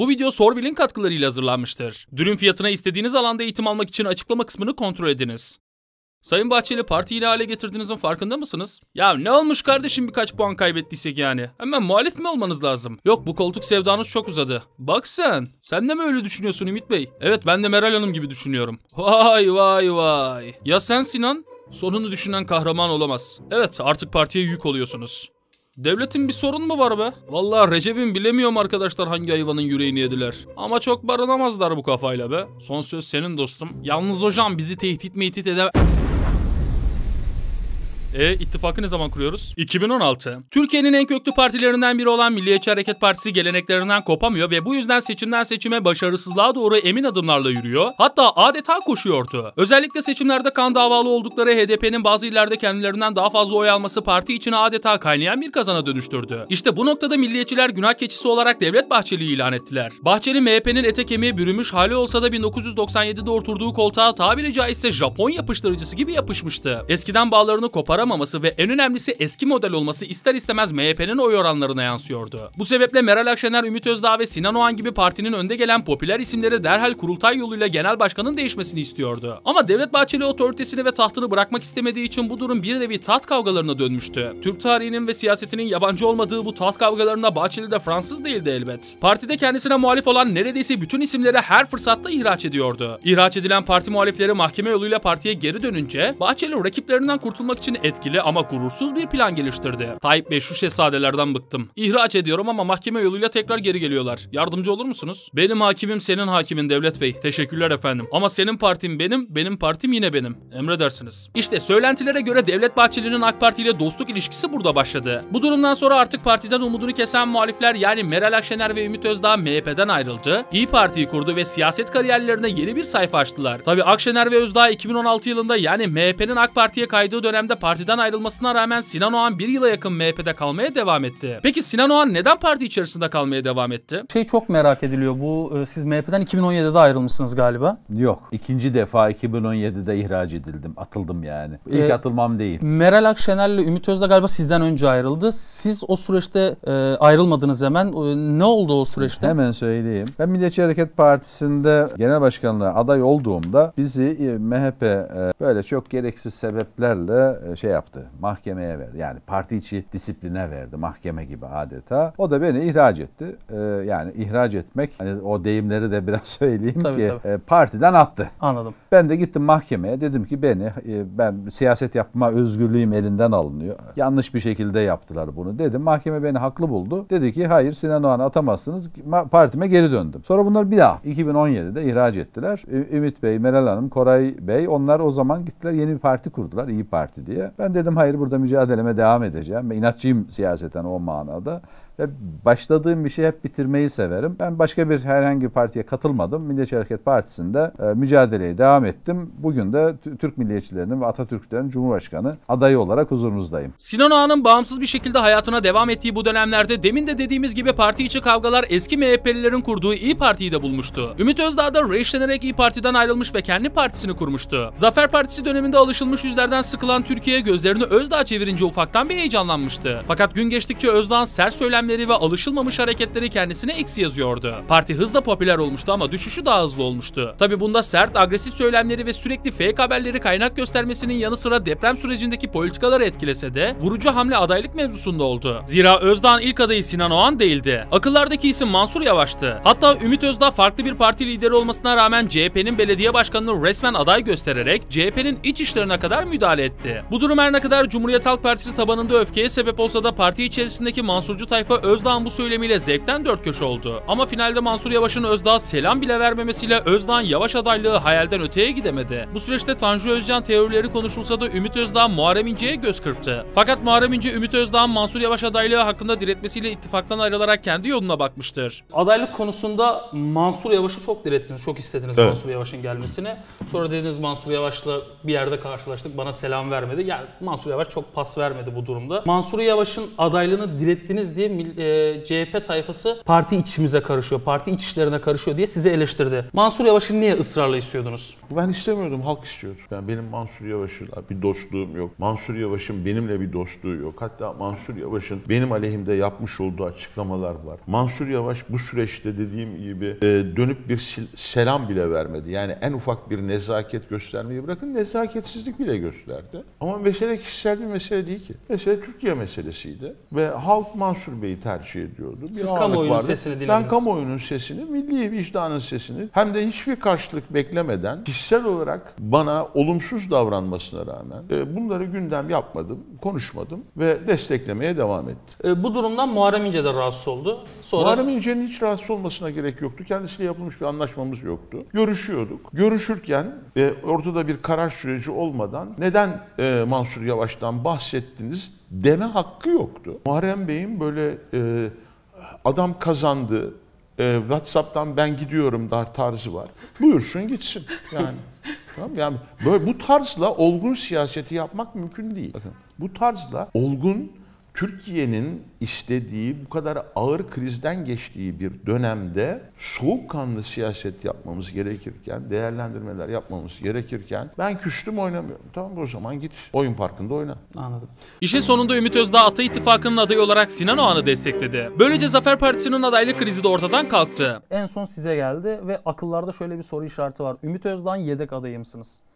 Bu video Sorbil'in katkılarıyla hazırlanmıştır. Dürüm fiyatına istediğiniz alanda eğitim almak için açıklama kısmını kontrol ediniz. Sayın Bahçeli partiyi hale getirdiğinizin farkında mısınız? Ya ne olmuş kardeşim birkaç puan kaybettiysek yani? Hemen muhalif mi olmanız lazım? Yok bu koltuk sevdanız çok uzadı. Bak sen. Sen de mi öyle düşünüyorsun Ümit Bey? Evet ben de Meral Hanım gibi düşünüyorum. Vay vay vay. Ya sen Sinan? Sonunu düşünen kahraman olamaz. Evet artık partiye yük oluyorsunuz. Devletin bir sorun mu var be? Vallahi Recep'in bilemiyorum arkadaşlar hangi hayvanın yüreğini yediler. Ama çok barınamazlar bu kafayla be. Son söz senin dostum. Yalnız hocam bizi tehdit mehdit edemez... E ittifakı ne zaman kuruyoruz? 2016. Türkiye'nin en köklü partilerinden biri olan Milliyetçi Hareket Partisi geleneklerinden kopamıyor ve bu yüzden seçimden seçime başarısızlığa doğru emin adımlarla yürüyor. Hatta adeta koşuyordu. Özellikle seçimlerde kan davalı oldukları HDP'nin bazı illerde kendilerinden daha fazla oy alması parti içine adeta kaynayan bir kazana dönüştürdü. İşte bu noktada milliyetçiler günah keçisi olarak Devlet Bahçeli'yi ilan ettiler. Bahçeli MHP'nin ete kemiğe bürümüş hali olsa da 1997'de oturduğu koltuğa tabiri caizse Japon yapıştırıcısı gibi yapışmıştı. Eskiden bağlarını kopar aramaması ve en önemlisi eski model olması ister istemez MHP'nin oy oranlarına yansıyordu. Bu sebeple Meral Akşener, Ümit Özdağ ve Sinan Oğan gibi partinin önde gelen popüler isimleri derhal kurultay yoluyla genel başkanın değişmesini istiyordu. Ama Devlet Bahçeli otoritesini ve tahtını bırakmak istemediği için bu durum bir nevi taht kavgalarına dönmüştü. Türk tarihinin ve siyasetinin yabancı olmadığı bu taht kavgalarına Bahçeli de Fransız değildi elbet. Partide kendisine muhalif olan neredeyse bütün isimleri her fırsatta ihraç ediyordu. İhraç edilen parti muhalifleri mahkeme yoluyla partiye geri dönünce Bahçeli rakiplerinden kurtulmak için etkili ama gurursuz bir plan geliştirdi. Tayyip Bey şu şehzadelerden bıktım. İhraç ediyorum ama mahkeme yoluyla tekrar geri geliyorlar. Yardımcı olur musunuz? Benim hakimim senin hakimin Devlet Bey. Teşekkürler efendim. Ama senin partim benim, benim partim yine benim. Emredersiniz. İşte söylentilere göre Devlet Bahçeli'nin AK Parti ile dostluk ilişkisi burada başladı. Bu durumdan sonra artık partiden umudunu kesen muhalifler yani Meral Akşener ve Ümit Özdağ MHP'den ayrıldı. İyi Parti'yi kurdu ve siyaset kariyerlerine yeni bir sayfa açtılar. Tabi Akşener ve Özdağ 2016 yılında yani MHP'nin AK Parti'ye kaydığı dönemde parti partiden ayrılmasına rağmen Sinan Oğan bir yıla yakın MHP'de kalmaya devam etti. Peki Sinan Oğan neden parti içerisinde kalmaya devam etti? Şey çok merak ediliyor bu e, siz MHP'den 2017'de ayrılmışsınız galiba. Yok ikinci defa 2017'de ihraç edildim atıldım yani. İlk e, atılmam değil. Meral Akşener ile Ümit Özdağ galiba sizden önce ayrıldı. Siz o süreçte e, ayrılmadınız hemen. E, ne oldu o süreçte? Hemen söyleyeyim. Ben Milliyetçi Hareket Partisi'nde genel başkanlığa aday olduğumda bizi e, MHP e, böyle çok gereksiz sebeplerle e, şey şey yaptı. Mahkemeye verdi. Yani parti içi disipline verdi. Mahkeme gibi adeta. O da beni ihraç etti. Ee, yani ihraç etmek hani o deyimleri de biraz söyleyeyim tabii, ki tabii. E, partiden attı. Anladım. Ben de gittim mahkemeye. Dedim ki beni e, ben siyaset yapma özgürlüğüm elinden alınıyor. Yanlış bir şekilde yaptılar bunu dedim. Mahkeme beni haklı buldu. Dedi ki hayır Sinan Oğan'ı atamazsınız. Partime geri döndüm. Sonra bunlar bir daha 2017'de ihraç ettiler. Ümit Bey, Meral Hanım, Koray Bey onlar o zaman gittiler yeni bir parti kurdular. İyi Parti diye. Ben dedim hayır burada mücadeleme devam edeceğim. Ben inatçıyım siyaseten o manada başladığım bir şey hep bitirmeyi severim. Ben başka bir herhangi bir partiye katılmadım. Milliyetçi Hareket Partisi'nde e, mücadeleye devam ettim. Bugün de Türk milliyetçilerinin ve Atatürkçülerin Cumhurbaşkanı adayı olarak huzurunuzdayım. Sinan Ağa'nın bağımsız bir şekilde hayatına devam ettiği bu dönemlerde demin de dediğimiz gibi parti içi kavgalar eski MHP'lilerin kurduğu İyi Parti'yi de bulmuştu. Ümit Özdağ da reşlenerek İyi Parti'den ayrılmış ve kendi partisini kurmuştu. Zafer Partisi döneminde alışılmış yüzlerden sıkılan Türkiye gözlerini Özdağ çevirince ufaktan bir heyecanlanmıştı. Fakat gün geçtikçe Özdağ'ın sert söylemleri eylemleri ve alışılmamış hareketleri kendisine eksi yazıyordu. Parti hızla popüler olmuştu ama düşüşü daha hızlı olmuştu. Tabi bunda sert, agresif söylemleri ve sürekli fake haberleri kaynak göstermesinin yanı sıra deprem sürecindeki politikaları etkilese de vurucu hamle adaylık mevzusunda oldu. Zira Özdağ'ın ilk adayı Sinan Oğan değildi. Akıllardaki isim Mansur Yavaş'tı. Hatta Ümit Özdağ farklı bir parti lideri olmasına rağmen CHP'nin belediye başkanını resmen aday göstererek CHP'nin iç işlerine kadar müdahale etti. Bu durum her ne kadar Cumhuriyet Halk Partisi tabanında öfkeye sebep olsa da parti içerisindeki Mansurcu tayfa Özdağ'ın bu söylemiyle zevkten dört köşe oldu. Ama finalde Mansur Yavaş'ın Özdağ'a selam bile vermemesiyle Özdağ'ın Yavaş adaylığı hayalden öteye gidemedi. Bu süreçte Tanju Özcan teorileri konuşulsa da Ümit Özdağ Muharrem İnce'ye göz kırptı. Fakat Muharrem İnce Ümit Özdağ'ın Mansur Yavaş adaylığı hakkında diretmesiyle ittifaktan ayrılarak kendi yoluna bakmıştır. Adaylık konusunda Mansur Yavaş'ı çok direttiniz, çok istediniz evet. Mansur Yavaş'ın gelmesini. Sonra dediniz Mansur Yavaş'la bir yerde karşılaştık bana selam vermedi. Yani Mansur Yavaş çok pas vermedi bu durumda. Mansur Yavaş'ın adaylığını direttiniz diye e, CHP tayfası parti içimize karışıyor, parti iç işlerine karışıyor diye sizi eleştirdi. Mansur Yavaş'ı niye ısrarla istiyordunuz? Ben istemiyordum, halk istiyordu. Yani benim Mansur Yavaş'la bir dostluğum yok. Mansur Yavaş'ın benimle bir dostluğu yok. Hatta Mansur Yavaş'ın benim aleyhimde yapmış olduğu açıklamalar var. Mansur Yavaş bu süreçte dediğim gibi e, dönüp bir selam bile vermedi. Yani en ufak bir nezaket göstermeyi bırakın nezaketsizlik bile gösterdi. Ama mesele kişisel bir mesele değil ki. Mesele Türkiye meselesiydi. Ve halk Mansur Bey etmeyi tercih ediyordu. Bir Siz kamuoyunun vardı. sesini dinlediniz. Ben kamuoyunun sesini, milli vicdanın sesini hem de hiçbir karşılık beklemeden kişisel olarak bana olumsuz davranmasına rağmen e, bunları gündem yapmadım, konuşmadım ve desteklemeye devam ettim. E, bu durumdan Muharrem İnce de rahatsız oldu. Sonra... Muharrem İnce'nin hiç rahatsız olmasına gerek yoktu. Kendisiyle yapılmış bir anlaşmamız yoktu. Görüşüyorduk. Görüşürken e, ortada bir karar süreci olmadan neden e, Mansur Yavaş'tan bahsettiniz Dene hakkı yoktu. Muharrem Bey'in böyle e, adam kazandı, e, WhatsApp'tan ben gidiyorum dar tarzı var. Buyursun gitsin yani. tamam yani böyle bu tarzla olgun siyaseti yapmak mümkün değil. Bakın bu tarzla olgun Türkiye'nin istediği bu kadar ağır krizden geçtiği bir dönemde soğukkanlı siyaset yapmamız gerekirken, değerlendirmeler yapmamız gerekirken ben küstüm oynamıyorum. Tamam o zaman git oyun parkında oyna. Anladım. İşin sonunda Ümit Özdağ Ata İttifakı'nın adayı olarak Sinan Oğan'ı destekledi. Böylece Zafer Partisi'nin adaylık krizi de ortadan kalktı. En son size geldi ve akıllarda şöyle bir soru işareti var. Ümit Özdağ'ın yedek adayı mısınız?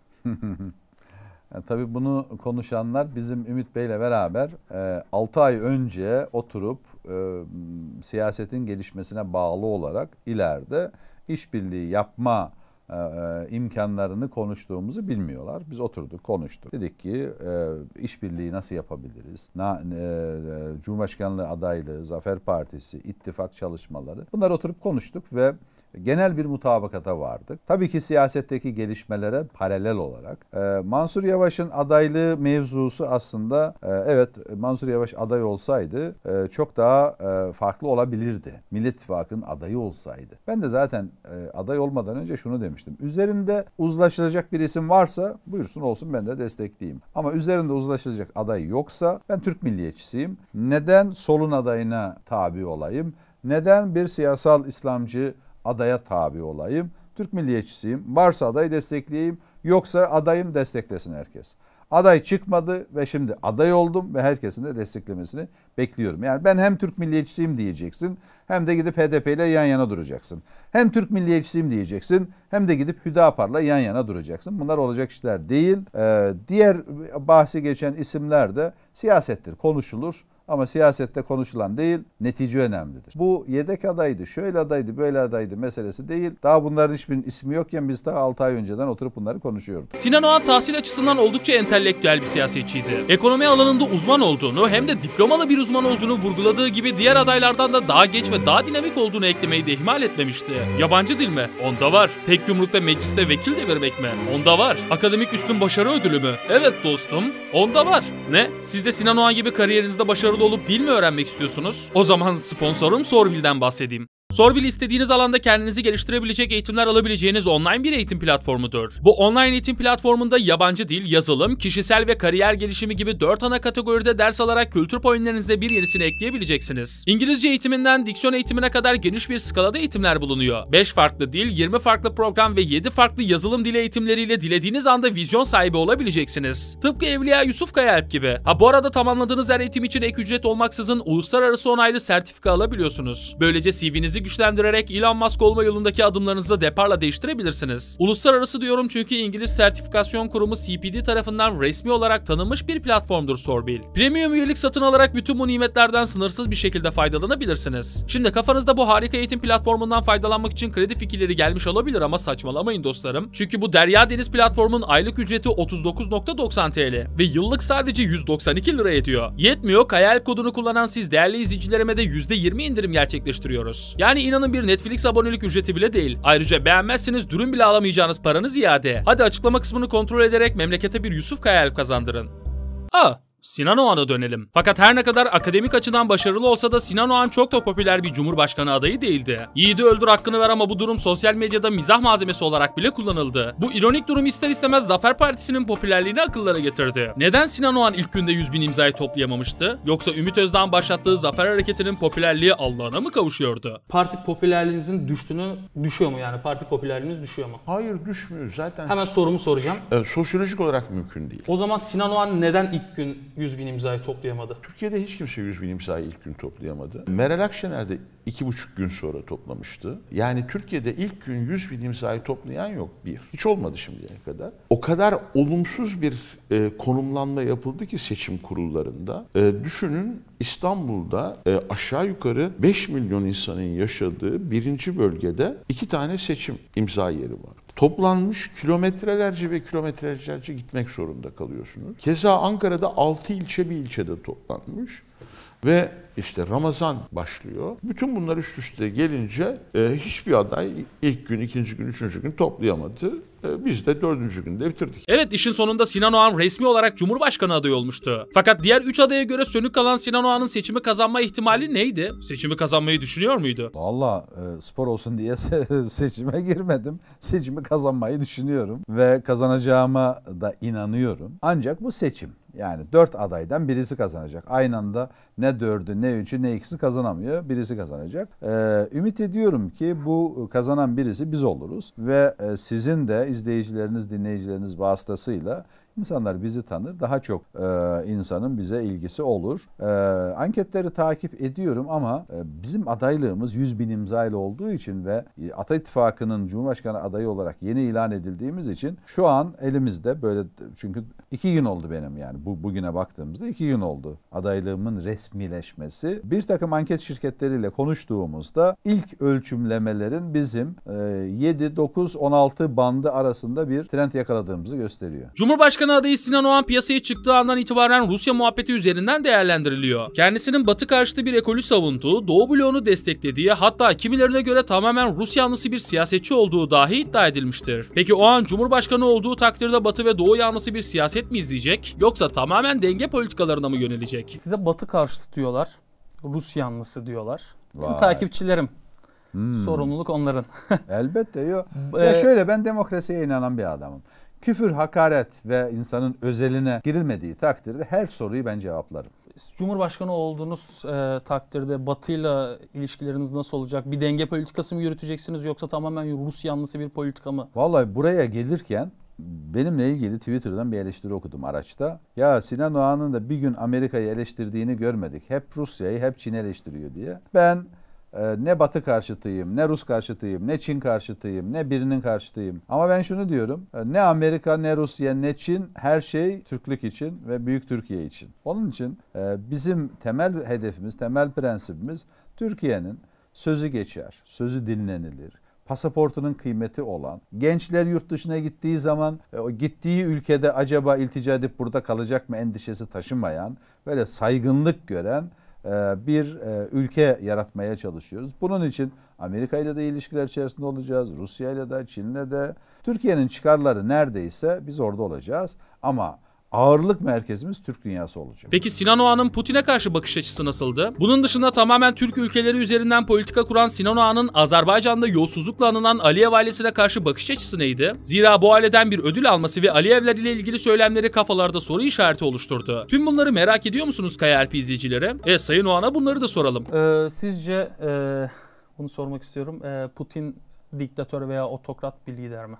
E, tabii bunu konuşanlar bizim Ümit Bey'le beraber e, 6 ay önce oturup e, siyasetin gelişmesine bağlı olarak ileride işbirliği yapma e, e, imkanlarını konuştuğumuzu bilmiyorlar. Biz oturduk, konuştuk. Dedik ki işbirliği nasıl yapabiliriz? Cumhurbaşkanlığı adaylığı, Zafer Partisi, ittifak çalışmaları. Bunlar oturup konuştuk ve genel bir mutabakata vardık. Tabii ki siyasetteki gelişmelere paralel olarak ee, Mansur Yavaş'ın adaylığı mevzusu aslında e, evet Mansur Yavaş aday olsaydı e, çok daha e, farklı olabilirdi. Millet İttifakı'nın adayı olsaydı. Ben de zaten aday olmadan önce şunu demiştim. Üzerinde uzlaşılacak bir isim varsa buyursun olsun ben de destekleyeyim. Ama üzerinde uzlaşılacak aday yoksa ben Türk milliyetçisiyim. Neden solun adayına tabi olayım? Neden bir siyasal İslamcı adaya tabi olayım. Türk milliyetçisiyim. Varsa adayı destekleyeyim. Yoksa adayım desteklesin herkes. Aday çıkmadı ve şimdi aday oldum ve herkesin de desteklemesini bekliyorum. Yani ben hem Türk milliyetçisiyim diyeceksin hem de gidip HDP ile yan yana duracaksın. Hem Türk milliyetçisiyim diyeceksin hem de gidip Hüdapar'la yan yana duracaksın. Bunlar olacak işler değil. Ee, diğer bahsi geçen isimler de siyasettir, konuşulur ama siyasette konuşulan değil, netice önemlidir. Bu yedek adaydı, şöyle adaydı, böyle adaydı meselesi değil. Daha bunların hiçbirinin ismi yokken biz daha 6 ay önceden oturup bunları konuşuyorduk. Sinan Oğan tahsil açısından oldukça entelektüel bir siyasetçiydi. Ekonomi alanında uzman olduğunu hem de diplomalı bir uzman olduğunu vurguladığı gibi diğer adaylardan da daha geç ve daha dinamik olduğunu eklemeyi de ihmal etmemişti. Yabancı dil mi? Onda var. Tek yumrukta mecliste vekil devirmek mi? Onda var. Akademik üstün başarı ödülü mü? Evet dostum, onda var. Ne? Siz de Sinan Oğan gibi kariyerinizde başarı başarılı olup değil mi öğrenmek istiyorsunuz? O zaman sponsorum Sorbil'den bahsedeyim. Sorbil istediğiniz alanda kendinizi geliştirebilecek eğitimler alabileceğiniz online bir eğitim platformudur. Bu online eğitim platformunda yabancı dil, yazılım, kişisel ve kariyer gelişimi gibi 4 ana kategoride ders alarak kültür puanlarınızda bir yenisini ekleyebileceksiniz. İngilizce eğitiminden diksiyon eğitimine kadar geniş bir skalada eğitimler bulunuyor. 5 farklı dil, 20 farklı program ve 7 farklı yazılım dili eğitimleriyle dilediğiniz anda vizyon sahibi olabileceksiniz. Tıpkı Evliya Yusuf Kayalp gibi. Ha bu arada tamamladığınız her eğitim için ek ücret olmaksızın uluslararası onaylı sertifika alabiliyorsunuz. Böylece CV'nizi güçlendirerek Elon Musk olma yolundaki adımlarınızı deparla değiştirebilirsiniz. Uluslararası diyorum çünkü İngiliz Sertifikasyon Kurumu CPD tarafından resmi olarak tanınmış bir platformdur Sorbil. Premium üyelik satın alarak bütün bu nimetlerden sınırsız bir şekilde faydalanabilirsiniz. Şimdi kafanızda bu harika eğitim platformundan faydalanmak için kredi fikirleri gelmiş olabilir ama saçmalamayın dostlarım. Çünkü bu Derya Deniz platformun aylık ücreti 39.90 TL ve yıllık sadece 192 lira ediyor. Yetmiyor, hayal kodunu kullanan siz değerli izleyicilerime de %20 indirim gerçekleştiriyoruz. Yani yani inanın bir Netflix abonelik ücreti bile değil. Ayrıca beğenmezseniz durum bile alamayacağınız paranız iade. Hadi açıklama kısmını kontrol ederek memlekete bir Yusuf Kayalp kazandırın. Aa Sinan Oğan'a dönelim. Fakat her ne kadar akademik açıdan başarılı olsa da Sinan Oğan çok da popüler bir cumhurbaşkanı adayı değildi. Yiğidi öldür hakkını ver ama bu durum sosyal medyada mizah malzemesi olarak bile kullanıldı. Bu ironik durum ister istemez Zafer Partisi'nin popülerliğini akıllara getirdi. Neden Sinan Oğan ilk günde 100 bin imzayı toplayamamıştı? Yoksa Ümit Özdağ'ın başlattığı Zafer Hareketi'nin popülerliği Allah'ına mı kavuşuyordu? Parti popülerliğinizin düştüğünü düşüyor mu yani? Parti popülerliğiniz düşüyor mu? Hayır düşmüyor zaten. Hemen sorumu soracağım. sosyolojik olarak mümkün değil. O zaman Sinan Oğan neden ilk gün 100 bin imzayı toplayamadı? Türkiye'de hiç kimse 100 bin imzayı ilk gün toplayamadı. Meral Akşener de 2,5 gün sonra toplamıştı. Yani Türkiye'de ilk gün 100 bin imzayı toplayan yok bir. Hiç olmadı şimdiye kadar. O kadar olumsuz bir e, konumlanma yapıldı ki seçim kurullarında. E, düşünün İstanbul'da e, aşağı yukarı 5 milyon insanın yaşadığı birinci bölgede iki tane seçim imza yeri var toplanmış kilometrelerce ve kilometrelerce gitmek zorunda kalıyorsunuz. Keza Ankara'da 6 ilçe bir ilçede toplanmış. Ve işte Ramazan başlıyor. Bütün bunlar üst üste gelince e, hiçbir aday ilk gün, ikinci gün, üçüncü gün toplayamadı. E, biz de dördüncü günde bitirdik. Evet işin sonunda Sinan Oğan resmi olarak Cumhurbaşkanı adayı olmuştu. Fakat diğer üç adaya göre sönük kalan Sinan Oğan'ın seçimi kazanma ihtimali neydi? Seçimi kazanmayı düşünüyor muydu? Valla e, spor olsun diye se- seçime girmedim. Seçimi kazanmayı düşünüyorum ve kazanacağıma da inanıyorum. Ancak bu seçim. Yani dört adaydan birisi kazanacak. Aynı anda ne dördü, ne üçü, ne ikisi kazanamıyor. Birisi kazanacak. Ee, ümit ediyorum ki bu kazanan birisi biz oluruz. Ve e, sizin de izleyicileriniz, dinleyicileriniz vasıtasıyla İnsanlar bizi tanır. Daha çok e, insanın bize ilgisi olur. E, anketleri takip ediyorum ama e, bizim adaylığımız 100 bin imzayla olduğu için ve e, Ata İttifakı'nın Cumhurbaşkanı adayı olarak yeni ilan edildiğimiz için şu an elimizde böyle çünkü iki gün oldu benim yani bu bugüne baktığımızda iki gün oldu adaylığımın resmileşmesi. Bir takım anket şirketleriyle konuştuğumuzda ilk ölçümlemelerin bizim e, 7, 9, 16 bandı arasında bir trend yakaladığımızı gösteriyor. Cumhurbaşkanı Başbakanı adayı Sinan Oğan piyasaya çıktığı andan itibaren Rusya muhabbeti üzerinden değerlendiriliyor. Kendisinin batı karşıtı bir ekolü savunduğu, Doğu bloğunu desteklediği hatta kimilerine göre tamamen Rus yanlısı bir siyasetçi olduğu dahi iddia edilmiştir. Peki Oğan Cumhurbaşkanı olduğu takdirde batı ve Doğu yanlısı bir siyaset mi izleyecek yoksa tamamen denge politikalarına mı yönelecek? Size batı karşıtı diyorlar, Rus yanlısı diyorlar. Vay. takipçilerim Hmm. Sorumluluk onların. Elbette yok. ya ee, şöyle ben demokrasiye inanan bir adamım. Küfür, hakaret ve insanın özeline girilmediği takdirde her soruyu ben cevaplarım. Cumhurbaşkanı olduğunuz e, takdirde Batı'yla ilişkileriniz nasıl olacak? Bir denge politikası mı yürüteceksiniz yoksa tamamen Rus yanlısı bir politika mı? Vallahi buraya gelirken benimle ilgili Twitter'dan bir eleştiri okudum araçta. Ya Sinan Oğan'ın da bir gün Amerika'yı eleştirdiğini görmedik. Hep Rusya'yı, hep Çin'i eleştiriyor diye. Ben ee, ne Batı karşıtıyım, ne Rus karşıtıyım, ne Çin karşıtıyım, ne birinin karşıtıyım. Ama ben şunu diyorum. E, ne Amerika, ne Rusya, ne Çin her şey Türklük için ve büyük Türkiye için. Onun için e, bizim temel hedefimiz, temel prensibimiz Türkiye'nin sözü geçer, sözü dinlenilir, pasaportunun kıymeti olan, gençler yurt dışına gittiği zaman e, o gittiği ülkede acaba iltica edip burada kalacak mı endişesi taşımayan, böyle saygınlık gören e, bir e, ülke yaratmaya çalışıyoruz. Bunun için Amerika ile de ilişkiler içerisinde olacağız. Rusya ile de, Çin ile de. Türkiye'nin çıkarları neredeyse biz orada olacağız. Ama ağırlık merkezimiz Türk dünyası olacak. Peki Sinan Oğan'ın Putin'e karşı bakış açısı nasıldı? Bunun dışında tamamen Türk ülkeleri üzerinden politika kuran Sinan Oğan'ın Azerbaycan'da yolsuzlukla anılan Aliyev ailesine karşı bakış açısı neydi? Zira bu aileden bir ödül alması ve Aliyevler ile ilgili söylemleri kafalarda soru işareti oluşturdu. Tüm bunları merak ediyor musunuz KRP izleyicileri? E Sayın Oğan'a bunları da soralım. Ee, sizce e, bunu sormak istiyorum. E, Putin diktatör veya otokrat bir lider mi?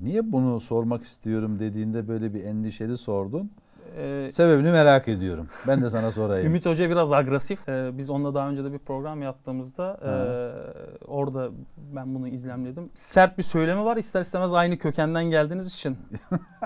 Niye bunu sormak istiyorum dediğinde böyle bir endişeli sordun. Ee, Sebebini merak ediyorum. Ben de sana sorayım. Ümit Hoca biraz agresif. Ee, biz onunla daha önce de bir program yaptığımızda e, orada ben bunu izlemledim. Sert bir söylemi var. İster istemez aynı kökenden geldiğiniz için.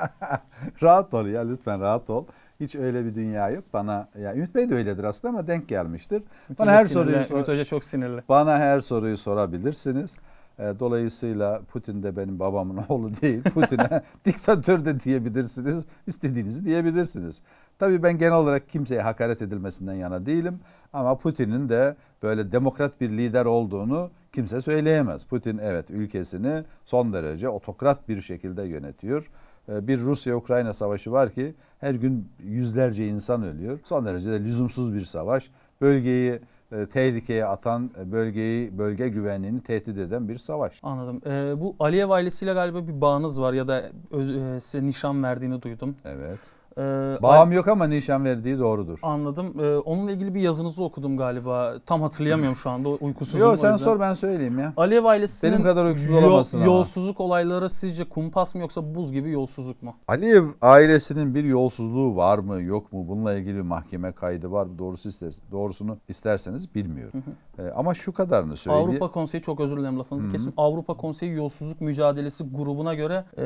rahat ol ya lütfen rahat ol. Hiç öyle bir dünya yok. Bana ya Ümit Bey de öyledir aslında ama denk gelmiştir. Ümit bana her sinirli, soruyu sor- Ümit Hoca çok sinirli. Bana her soruyu sorabilirsiniz. E, dolayısıyla Putin de benim babamın oğlu değil. Putin'e diktatör de diyebilirsiniz. istediğinizi diyebilirsiniz. Tabii ben genel olarak kimseye hakaret edilmesinden yana değilim. Ama Putin'in de böyle demokrat bir lider olduğunu kimse söyleyemez. Putin evet ülkesini son derece otokrat bir şekilde yönetiyor. E, bir Rusya-Ukrayna savaşı var ki her gün yüzlerce insan ölüyor. Son derece de lüzumsuz bir savaş. Bölgeyi e, tehlikeye atan e, bölgeyi bölge güvenliğini tehdit eden bir savaş. Anladım. E, bu Aliyev ailesiyle galiba bir bağınız var ya da e, size nişan verdiğini duydum. Evet. Ee, Bağım yok ama nişan verdiği doğrudur. Anladım. Ee, onunla ilgili bir yazınızı okudum galiba. Tam hatırlayamıyorum şu anda. Uykusuzum. Yok sen sor ben söyleyeyim ya. Aliyev ailesinin Benim kadar uykusuz yol, olamazsın yolsuzluk ama. olayları sizce kumpas mı yoksa buz gibi yolsuzluk mu? Aliyev ailesinin bir yolsuzluğu var mı yok mu? Bununla ilgili mahkeme kaydı var mı? Doğrusu istes doğrusunu isterseniz bilmiyorum. Ee, ama şu kadarını söyleyeyim. Avrupa Konseyi çok özür dilerim lafınızı kesin. Avrupa Konseyi Yolsuzluk Mücadelesi grubuna göre e,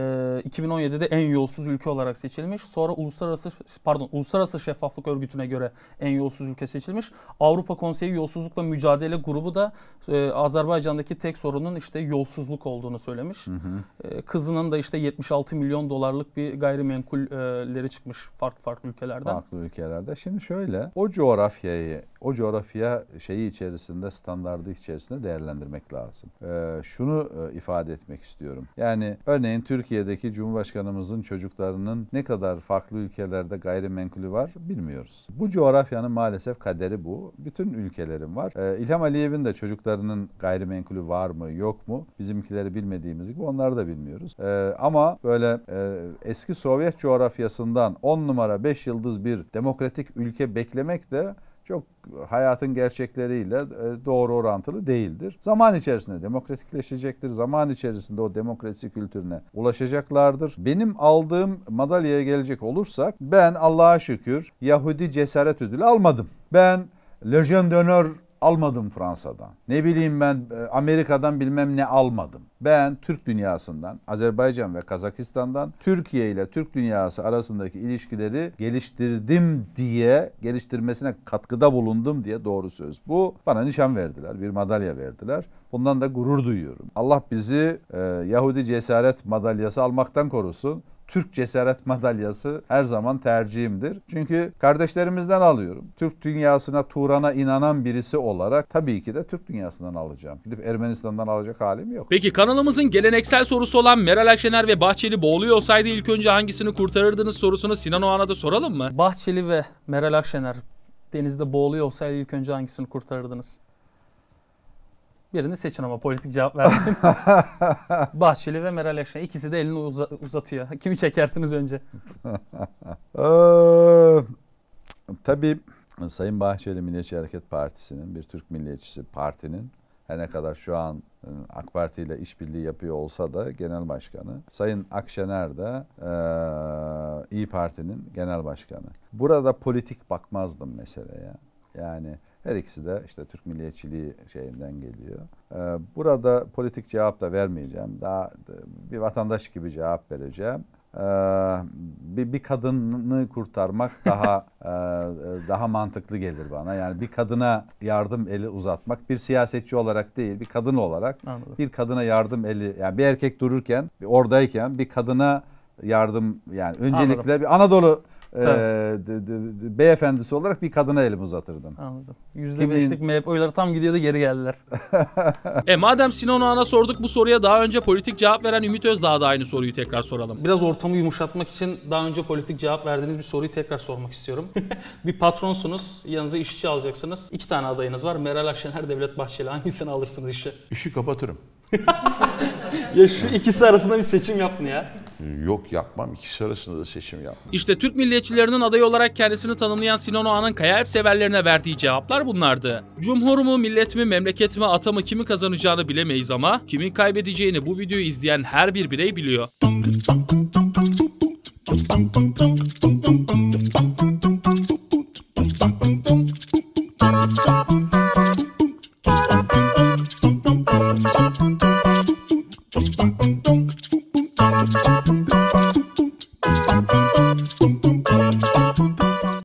2017'de en yolsuz ülke olarak seçilmiş. Sonra ulus uluslararası pardon Uluslararası Şeffaflık Örgütü'ne göre en yolsuz ülke seçilmiş. Avrupa Konseyi Yolsuzlukla Mücadele Grubu da e, Azerbaycan'daki tek sorunun işte yolsuzluk olduğunu söylemiş. Hı hı. E, kızının da işte 76 milyon dolarlık bir gayrimenkulleri çıkmış farklı farklı ülkelerden. Farklı ülkelerde. Şimdi şöyle o coğrafyayı o coğrafya şeyi içerisinde standardı içerisinde değerlendirmek lazım. E, şunu e, ifade etmek istiyorum. Yani örneğin Türkiye'deki Cumhurbaşkanımızın çocuklarının ne kadar farklı ülkelerde gayrimenkulü var bilmiyoruz. Bu coğrafyanın maalesef kaderi bu. Bütün ülkelerin var. Ee, İlham Aliyev'in de çocuklarının gayrimenkulü var mı yok mu bizimkileri bilmediğimiz gibi onları da bilmiyoruz. Ee, ama böyle e, eski Sovyet coğrafyasından 10 numara 5 yıldız bir demokratik ülke beklemek de çok hayatın gerçekleriyle e, doğru orantılı değildir. Zaman içerisinde demokratikleşecektir. Zaman içerisinde o demokrasi kültürüne ulaşacaklardır. Benim aldığım madalyaya gelecek olursak ben Allah'a şükür Yahudi cesaret ödülü almadım. Ben Legion d'honneur almadım Fransa'dan. Ne bileyim ben e, Amerika'dan bilmem ne almadım. Ben Türk dünyasından, Azerbaycan ve Kazakistan'dan Türkiye ile Türk dünyası arasındaki ilişkileri geliştirdim diye, geliştirmesine katkıda bulundum diye doğru söz. Bu bana nişan verdiler, bir madalya verdiler. Bundan da gurur duyuyorum. Allah bizi e, Yahudi cesaret madalyası almaktan korusun. Türk Cesaret Madalyası her zaman tercihimdir. Çünkü kardeşlerimizden alıyorum. Türk dünyasına, Turan'a inanan birisi olarak tabii ki de Türk dünyasından alacağım. Gidip Ermenistan'dan alacak halim yok. Peki kanalımızın geleneksel sorusu olan Meral Akşener ve Bahçeli boğuluyor olsaydı ilk önce hangisini kurtarırdınız sorusunu Sinan Oğan'a da soralım mı? Bahçeli ve Meral Akşener denizde boğuluyor olsaydı ilk önce hangisini kurtarırdınız? Birini seçin ama politik cevap verdim. Bahçeli ve Meral Akşener. İkisi de elini uza- uzatıyor. Kimi çekersiniz önce? Ee, tabii Sayın Bahçeli Milliyetçi Hareket Partisi'nin, bir Türk Milliyetçisi partinin her ne kadar şu an e, AK Parti ile işbirliği yapıyor olsa da genel başkanı. Sayın Akşener de e, İyi Parti'nin genel başkanı. Burada politik bakmazdım meseleye. Yani her ikisi de işte Türk milliyetçiliği şeyinden geliyor. Ee, burada politik cevap da vermeyeceğim. Daha bir vatandaş gibi cevap vereceğim. Ee, bir, bir kadını kurtarmak daha e, daha mantıklı gelir bana. Yani bir kadına yardım eli uzatmak bir siyasetçi olarak değil bir kadın olarak Anladım. bir kadına yardım eli yani bir erkek dururken oradayken bir kadına yardım yani öncelikle Anladım. bir Anadolu Tabii. de, de, de, beyefendisi olarak bir kadına elimi uzatırdım. Anladım. %5'lik Kimin... MHP oyları tam gidiyordu geri geldiler. e madem Sinan Oğan'a sorduk bu soruya daha önce politik cevap veren Ümit Özdağ'a da aynı soruyu tekrar soralım. Biraz ortamı yumuşatmak için daha önce politik cevap verdiğiniz bir soruyu tekrar sormak istiyorum. bir patronsunuz, yanınıza işçi alacaksınız. İki tane adayınız var. Meral Akşener, Devlet Bahçeli. Hangisini alırsınız işe? İşi kapatırım. ya şu ikisi arasında bir seçim yapın ya. Yok yapmam. İkisi arasında da seçim yapmam. İşte Türk milliyetçilerinin adayı olarak kendisini tanımlayan Sinan Oğan'ın Kayalp severlerine verdiği cevaplar bunlardı. Cumhur mu, millet mi, memleket mi, ata mı kimi kazanacağını bilemeyiz ama kimin kaybedeceğini bu videoyu izleyen her bir birey biliyor.